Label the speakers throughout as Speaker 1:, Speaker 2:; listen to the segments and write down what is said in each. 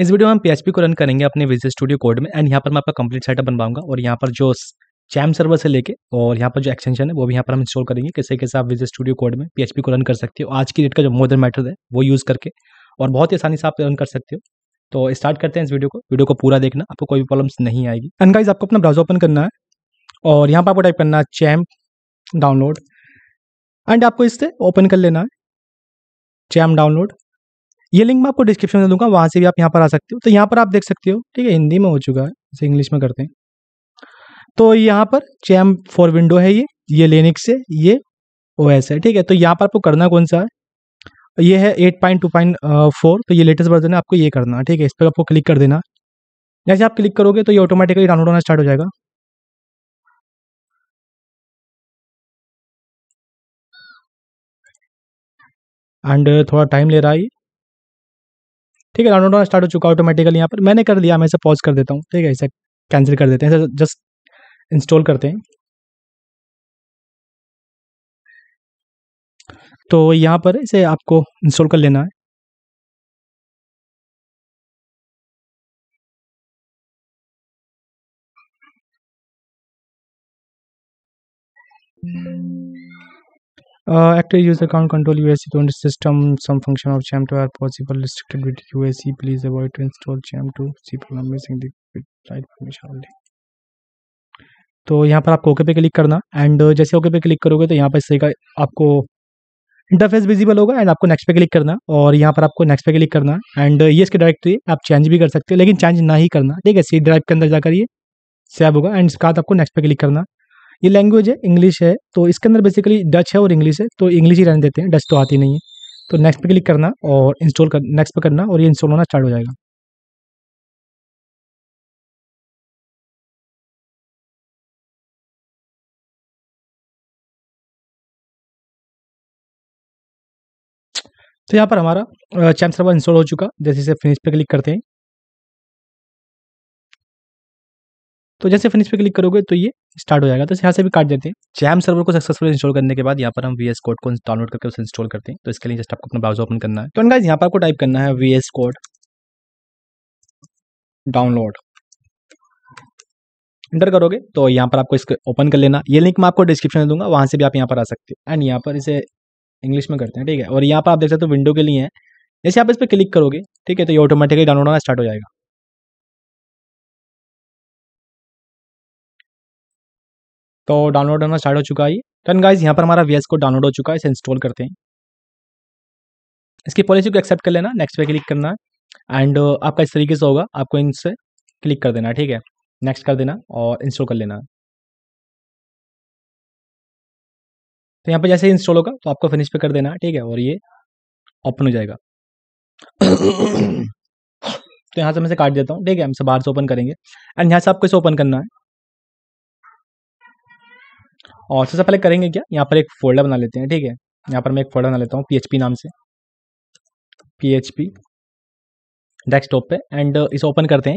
Speaker 1: इस वीडियो में हम PHP को रन करेंगे अपने विजय स्टूडियो कोड में एंड यहाँ पर मैं आपका कंप्लीट सेटअप बनवाऊंगा और यहाँ पर जो चैम सर्वर से लेके और यहाँ पर जो एक्सटेंशन है वो भी यहाँ पर हम इंस्टॉल करेंगे कैसे कैसे आप विजय स्टूडियो कोड में PHP को रन कर सकते हो आज की डेट का जो मोदर मैटर है वो यूज़ करके और बहुत ही आसानी से आप रन कर सकते हो तो स्टार्ट करते हैं इस वीडियो को वीडियो को पूरा देखना आपको कोई भी प्रॉब्लम्स नहीं आएगी एंड गाइज आपको अपना ब्राउजर ओपन करना है और यहाँ पर आपको टाइप करना है चैम डाउनलोड एंड आपको इससे ओपन कर लेना है चैम डाउनलोड ये लिंक मैं आपको डिस्क्रिप्शन में दूंगा वहां से भी आप यहाँ पर आ सकते हो तो यहाँ पर आप देख सकते हो ठीक है हिंदी में हो चुका है जैसे इंग्लिश में करते हैं तो यहाँ पर चैम फॉर विंडो है ये ये लेनिक्स है ये ओ एस है ठीक है तो यहाँ पर आपको करना कौन सा है ये है eight point two point four तो ये लेटेस्ट वर्जन है आपको ये करना ठीक है इस पर आपको क्लिक कर देना जैसे
Speaker 2: आप क्लिक करोगे तो ये ऑटोमेटिकली डाउनलोड होना स्टार्ट हो जाएगा एंड थोड़ा टाइम ले रहा है ठीक है डाउनलोड होना स्टार्ट हो चुका ऑटोमेटिकली यहाँ पर मैंने कर दिया मैं इसे पॉज कर देता हूँ ठीक है इसे कैंसिल कर देते हैं जस्ट इंस्टॉल करते हैं तो यहाँ पर इसे आपको इंस्टॉल कर लेना है Thank you. Uh, active user account control UAC to the system. Some function
Speaker 1: of CHAM2 are possible restricted with usc Please avoid to install CHAM2. See problem missing the
Speaker 2: right permission only.
Speaker 1: तो यहाँ पर आपको okay पे click करना and uh, जैसे okay पे click करोगे तो यहाँ पर सही का आपको इंटरफेस विजिबल होगा एंड आपको नेक्स्ट पे क्लिक करना और यहाँ पर आपको नेक्स्ट पे क्लिक करना एंड uh, ये इसके डायरेक्टरी आप चेंज भी कर सकते हो लेकिन चेंज ना ही करना ठीक है सी ड्राइव के अंदर जाकर ये सेव होगा एंड इसके बाद आपको नेक्स्ट पे क्लिक करना ये लैंग्वेज है इंग्लिश है तो इसके अंदर बेसिकली डच है और इंग्लिश है तो इंग्लिश ही रहने देते हैं डच तो आती नहीं है तो नेक्स्ट पे क्लिक करना
Speaker 2: और इंस्टॉल कर नेक्स्ट पे करना और ये इंस्टॉल होना स्टार्ट हो जाएगा तो यहाँ पर हमारा चैम सर्वर इंस्टॉल हो चुका जैसे इसे फिनिश पे क्लिक करते हैं
Speaker 1: तो जैसे फिनिश पे क्लिक करोगे तो ये स्टार्ट हो जाएगा तो यहाँ से भी काट देते हैं जैम सर्वर को सक्सेसफुल इंस्टॉल करने के बाद यहाँ पर हम वी एस कोड को डाउनलोड करके उसे इंस्टॉल करते हैं तो इसके लिए जस्ट आपको अपना ब्राउजर ओपन करना है तो गाइस यहाँ पर आपको टाइप करना है V S code download enter करोगे तो यहाँ पर आपको इसको ओपन कर लेना ये लिंक मैं आपको डिस्क्रिप्शन में दूंगा वहाँ से भी आप यहाँ पर आ सकते हो एंड यहाँ पर इसे इंग्लिश में करते हैं ठीक है और यहाँ पर आप देख सकते हो विंडो के लिए है
Speaker 2: जैसे आप इस पर क्लिक करोगे ठीक है तो ये ऑटोमेटिकली डाउनलोड होना स्टार्ट हो जाएगा तो डाउनलोड होना स्टार्ट हो चुका है टन गाइज यहाँ पर हमारा वी को डाउनलोड हो चुका है इसे इंस्टॉल करते हैं इसकी
Speaker 1: पॉलिसी को एक्सेप्ट कर लेना नेक्स्ट पे क्लिक करना है एंड uh, आपका इस तरीके से होगा आपको इनसे क्लिक
Speaker 2: कर देना ठीक है नेक्स्ट कर देना और इंस्टॉल कर लेना तो यहाँ पर जैसे इंस्टॉल होगा तो आपको फिनिश पे कर देना ठीक है और ये ओपन हो
Speaker 1: जाएगा तो यहाँ से मैं से काट देता हूँ ठीक है हम से बाहर से ओपन करेंगे एंड यहाँ से आपको इसे ओपन करना है और सबसे पहले करेंगे क्या यहाँ पर एक फोल्डर बना लेते हैं ठीक है यहाँ पर मैं एक फोल्डर बना लेता हूँ पी नाम से पी डेस्कटॉप पे एंड uh, इसे ओपन करते हैं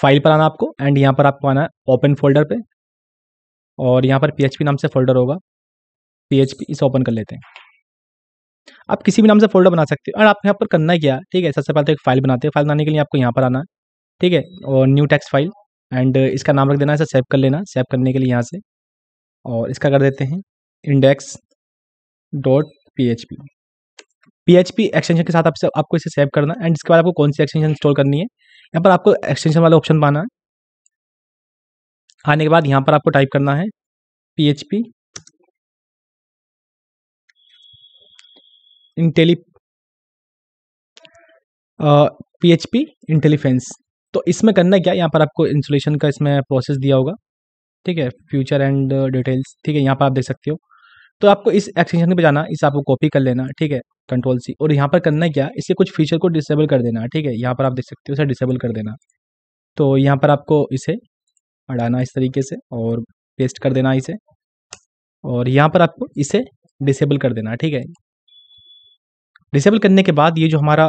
Speaker 1: फाइल पर आना आपको एंड यहाँ पर आपको आना है ओपन फोल्डर पे और यहाँ पर पी नाम से फोल्डर होगा पी इसे ओपन कर लेते हैं आप किसी भी नाम से फोल्डर बना सकते हो और आप यहाँ पर करना क्या ठीक है सबसे पहले तो एक फाइल बनाते हैं फाइल बनाने के लिए आपको यहाँ पर आना है ठीक है और न्यू टैक्स फाइल एंड इसका नाम रख देना है इसे सेव कर लेना सेव करने के लिए यहाँ से और इसका कर देते हैं index dot P H P P H P extension के साथ आपसे आपको इसे सेव करना एंड इसके बाद आपको कौन सी एक्सटेंशन इंस्टॉल करनी है यहाँ पर आपको एक्सटेंशन वाला
Speaker 2: ऑप्शन पाना है आने के बाद यहाँ पर आपको टाइप करना है P H P intelli P H P Intelephense तो इसमें करना
Speaker 1: क्या यहाँ पर आपको इंस्टॉलेशन का इसमें प्रोसेस दिया होगा ठीक है फ्यूचर एंड डिटेल्स ठीक है यहाँ पर आप देख सकते हो तो आपको इस एक्सटेंशन पे जाना इसे आपको कॉपी कर लेना ठीक है कंट्रोल सी और यहाँ पर करना है क्या इसके कुछ फीचर को डिसेबल कर देना ठीक है यहाँ पर आप देख सकते हो इसे डिसेबल कर देना तो यहाँ पर आपको इसे हटाना इस तरीके से और पेस्ट कर देना इसे और यहाँ पर आपको इसे डिसेबल कर देना ठीक है डिसेबल करने के बाद ये जो हमारा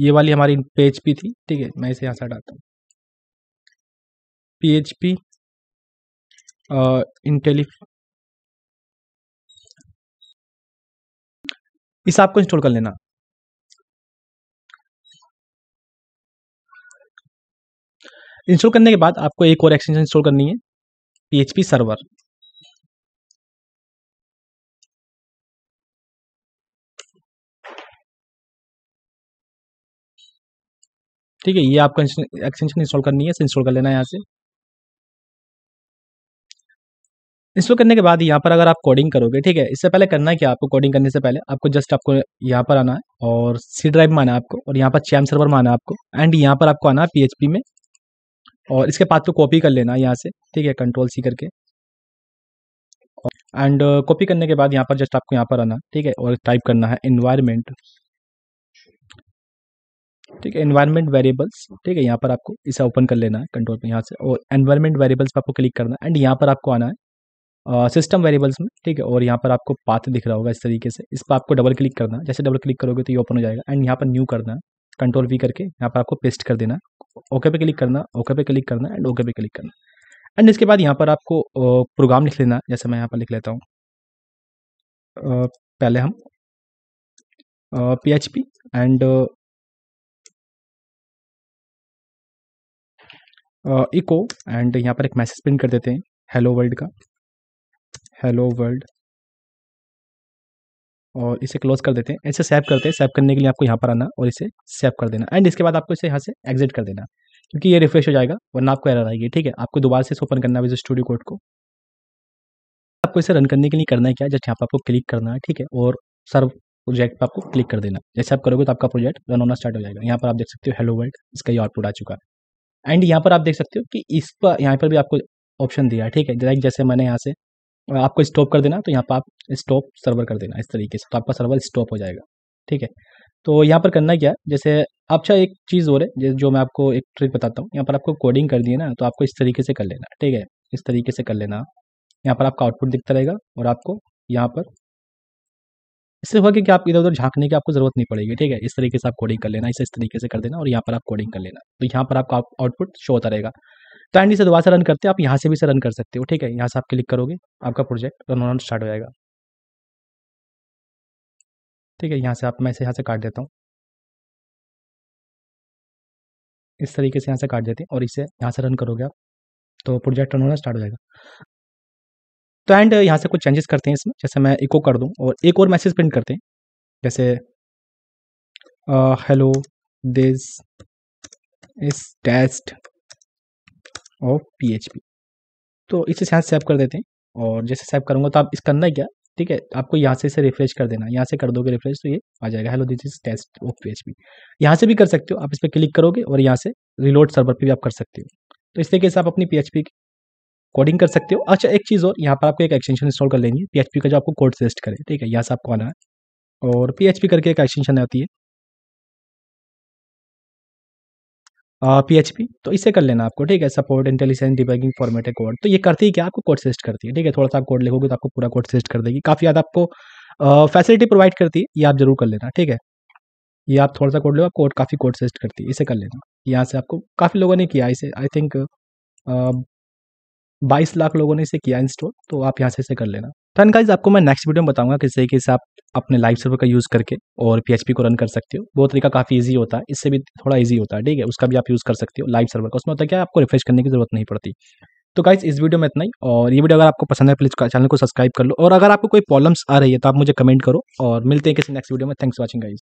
Speaker 1: ये वाली हमारी पी थी ठीक है मैं इसे यहाँ से हटाता हूँ
Speaker 2: पी uh, इंटेलि इस आपको इंस्टॉल कर लेना इंस्टॉल करने के बाद आपको एक और एक्सटेंशन इंस्टॉल करनी है पीएचपी सर्वर ठीक है ये आपको एक्सटेंशन इंस्टॉल करनी है इंस्टॉल कर लेना है यहाँ से इसको करने के
Speaker 1: बाद यहाँ पर अगर आप कोडिंग करोगे ठीक है इससे पहले करना है क्या आपको कोडिंग करने से पहले आपको जस्ट आपको यहाँ पर आना है और सी ड्राइव में आना है आपको और यहाँ पर चैम सर्वर में आना है आपको एंड यहाँ पर आपको आना है पी में और इसके पाथ को कॉपी कर लेना है यहाँ से ठीक है कंट्रोल सी करके एंड कॉपी करने के बाद यहाँ पर जस्ट आपको यहाँ पर आना ठीक है और टाइप करना है इन्वायरमेंट ठीक है एनवायरमेंट वेरिएबल्स ठीक है यहाँ पर आपको इसे ओपन कर लेना है कंट्रोल पे यहाँ से और एनवायरमेंट वेरिएबल्स पर आपको क्लिक करना है एंड यहाँ पर आपको आना है सिस्टम वेरिएबल्स में ठीक है और यहाँ पर आपको पाथ दिख रहा होगा इस तरीके से इस पर आपको डबल क्लिक करना है जैसे डबल क्लिक करोगे तो ये ओपन हो जाएगा एंड यहाँ पर न्यू करना है कंट्रोल वी करके यहाँ पर आपको पेस्ट कर देना ओके पे क्लिक करना ओके पे क्लिक करना एंड ओके पे क्लिक करना एंड इसके बाद यहाँ पर आपको प्रोग्राम लिख लेना जैसे मैं यहाँ
Speaker 2: पर लिख लेता हूँ पहले हम P H P and echo and यहाँ पर एक मैसेज प्रिंट कर देते हैं हेलो वर्ल्ड का
Speaker 1: हेलो वर्ल्ड और इसे क्लोज कर देते हैं इसे सेव करते हैं सेव करने के लिए आपको यहाँ पर आना और इसे सेव कर देना एंड इसके बाद आपको इसे यहाँ से एग्जिट कर देना क्योंकि ये रिफ्रेश हो जाएगा वरना आपको एरर आएगी ठीक है आपको दोबारा से इसे ओपन करना है विजय स्टूडियो कोड को आपको इसे रन करने के लिए करना है क्या जस्ट यहाँ पर आपको क्लिक करना है ठीक है और सर्व प्रोजेक्ट पर आपको क्लिक कर देना जैसे आप करोगे तो आपका प्रोजेक्ट रन होना स्टार्ट हो जाएगा यहाँ पर आप देख सकते हो हेलो वर्ल्ड इसका ये आउटपुट आ चुका है एंड यहाँ पर आप देख सकते हो कि इस पर यहाँ पर भी आपको ऑप्शन दिया है ठीक है डायरेक्ट जैसे मैंने यहाँ से आपको स्टॉप कर देना तो यहाँ पर आप स्टॉप सर्वर कर देना इस तरीके से तो आपका सर्वर स्टॉप हो जाएगा ठीक है तो यहाँ पर करना क्या जैसे अच्छा एक चीज़ और है जो मैं आपको एक ट्रिक बताता हूँ यहाँ पर आपको कोडिंग कर दी ना तो आपको इस तरीके से कर लेना ठीक है इस तरीके से कर लेना यहाँ पर आपका आउटपुट दिखता रहेगा और आपको यहाँ पर इससे होगा कि आप इधर उधर झांकने की आपको जरूरत नहीं पड़ेगी ठीक है इस तरीके से आप कोडिंग कर लेना इसे इस तरीके से कर देना और यहाँ पर आप कोडिंग कर लेना तो यहाँ पर आपका आउटपुट शो होता रहेगा काइंडली से दोबारा से रन करते हैं आप यहाँ से भी से रन कर सकते हो ठीक है यहाँ से आप क्लिक करोगे आपका
Speaker 2: प्रोजेक्ट रन होना स्टार्ट हो जाएगा ठीक है यहाँ से आप मैं इसे यहाँ से काट देता हूँ इस तरीके से यहाँ से काट देते हैं और इसे यहाँ से रन करोगे आप तो प्रोजेक्ट रन होना स्टार्ट हो जाएगा तो एंड
Speaker 1: यहाँ से कुछ चेंजेस करते हैं इसमें जैसे मैं इको कर दूँ और एक और मैसेज प्रिंट करते हैं जैसे
Speaker 2: hello this is test of P तो इसे यहाँ सेव कर देते हैं और जैसे सेव
Speaker 1: करूँगा तो आप इस करना है क्या ठीक है आपको यहाँ से इसे रिफ्रेश कर देना यहाँ से कर दोगे रिफ्रेश तो ये आ जाएगा hello this is test of P H यहाँ से भी कर सकते हो आप इस पर क्लिक करोगे और यहाँ से रिलोड सर्वर पर भी आप कर सकते हो तो इस तरीके से आप अपनी पी एच पी कोडिंग कर सकते हो अच्छा एक चीज़ और यहाँ पर आपको एक एक्सटेंशन
Speaker 2: इंस्टॉल कर लेंगे पी एच पी का जो आपको कोड सजेस्ट करे ठीक है यहाँ से आपको आना है और पी एच पी करके एक एक्सटेंशन आती है पीएचपी तो इसे कर
Speaker 1: लेना आपको ठीक है सपोर्ट इंटेलिजेंस डिबगिंग फॉर्मेट है कोड तो ये करती है क्या आपको कोड सजेस्ट करती है ठीक है थोड़ा सा आप कोड लिखोगे तो आपको पूरा कोड सजेस्ट कर देगी काफ़ी ज़्यादा आपको फैसिलिटी प्रोवाइड करती है ये आप जरूर कर लेना ठीक है ये आप थोड़ा सा कोड लो आप कोड काफ़ी कोड सजेस्ट करती है इसे कर लेना यहाँ से आपको काफ़ी लोगों ने किया इसे आई थिंक बाईस लाख लोगों ने इसे किया इंस्टॉल तो आप यहाँ से इसे कर लेना तो एंड गाइज आपको मैं नेक्स्ट वीडियो में बताऊंगा किस तरीके से आप अपने लाइव सर्वर का यूज़ करके और पीएचपी को रन कर सकते हो वो तरीका काफ़ी ईजी होता है इससे भी थोड़ा ईजी होता है ठीक है उसका भी आप यूज़ कर सकते हो लाइव सर्वर का उसमें होता है क्या आपको रिफ्रेश करने की जरूरत नहीं पड़ती तो गाइज इस वीडियो में इतना ही और ये वीडियो अगर आपको पसंद है प्लीज़ चैनल को सब्सक्राइब कर लो और अगर आपको कोई प्रॉब्लम्स आ रही है तो आप मुझे कमेंट करो और मिलते हैं किसी नेक्स्ट वीडियो में थैंक्स वॉचिंग गाइज